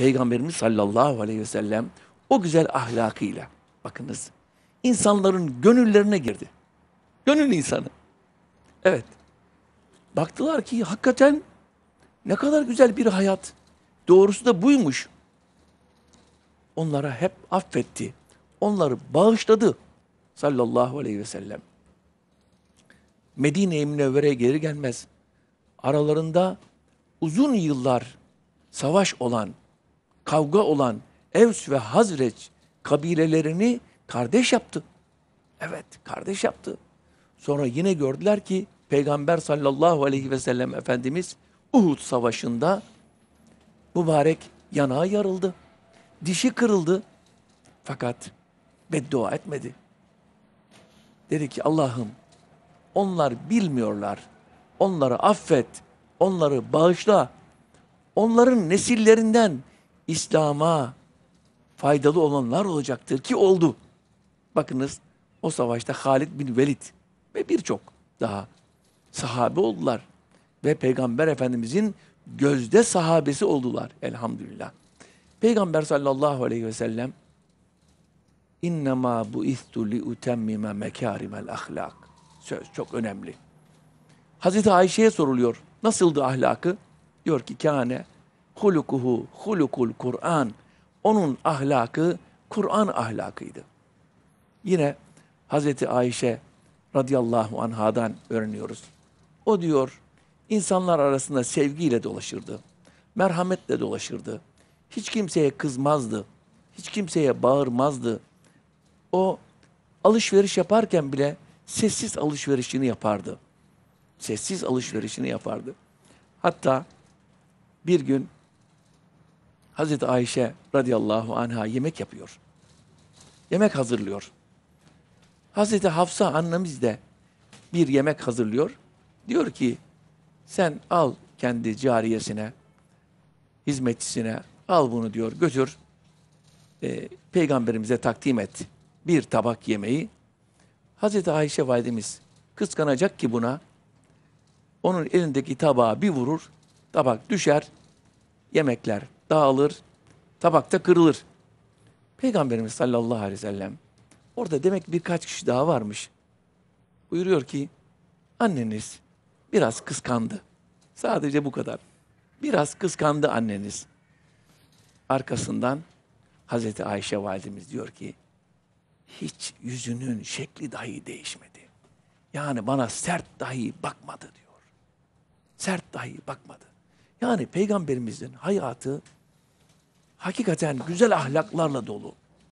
Peygamberimiz sallallahu aleyhi ve sellem o güzel ahlakıyla bakınız insanların gönüllerine girdi. Gönül insanı. Evet. Baktılar ki hakikaten ne kadar güzel bir hayat. Doğrusu da buymuş. Onlara hep affetti. Onları bağışladı sallallahu aleyhi ve sellem. Medine-i Münevvere'ye geri gelmez aralarında uzun yıllar savaş olan kavga olan Evs ve Hazreç kabilelerini kardeş yaptı. Evet, kardeş yaptı. Sonra yine gördüler ki Peygamber sallallahu aleyhi ve sellem Efendimiz Uhud savaşında mübarek yanağı yarıldı. Dişi kırıldı. Fakat beddua etmedi. Dedi ki Allah'ım onlar bilmiyorlar. Onları affet. Onları bağışla. Onların nesillerinden İslam'a faydalı olanlar olacaktır ki oldu. Bakınız o savaşta Halid bin Velid ve birçok daha sahabe oldular. Ve Peygamber Efendimizin gözde sahabesi oldular elhamdülillah. Peygamber sallallahu aleyhi ve sellem İnnemâ buistu li utemmime mekârimel ahlak. Söz çok önemli. Hazreti Ayşe'ye soruluyor. Nasıldı ahlakı? Diyor ki kâne hulukuhu hulukul Kur'an. Onun ahlakı Kur'an ahlakıydı. Yine Hazreti Ayşe radıyallahu anhadan öğreniyoruz. O diyor insanlar arasında sevgiyle dolaşırdı. Merhametle dolaşırdı. Hiç kimseye kızmazdı. Hiç kimseye bağırmazdı. O alışveriş yaparken bile sessiz alışverişini yapardı. Sessiz alışverişini yapardı. Hatta bir gün Hazreti Ayşe radıyallahu anha yemek yapıyor. Yemek hazırlıyor. Hazreti Hafsa annemiz de bir yemek hazırlıyor. Diyor ki sen al kendi cariyesine, hizmetçisine al bunu diyor götür. E, peygamberimize takdim et. Bir tabak yemeği. Hazreti Ayşe validemiz kıskanacak ki buna. Onun elindeki tabağı bir vurur, tabak düşer, yemekler dağılır, tabakta kırılır. Peygamberimiz sallallahu aleyhi ve sellem orada demek birkaç kişi daha varmış. Buyuruyor ki anneniz biraz kıskandı. Sadece bu kadar. Biraz kıskandı anneniz. Arkasından Hazreti Ayşe validemiz diyor ki hiç yüzünün şekli dahi değişmedi. Yani bana sert dahi bakmadı diyor. Sert dahi bakmadı. Yani peygamberimizin hayatı hakikaten güzel ahlaklarla dolu.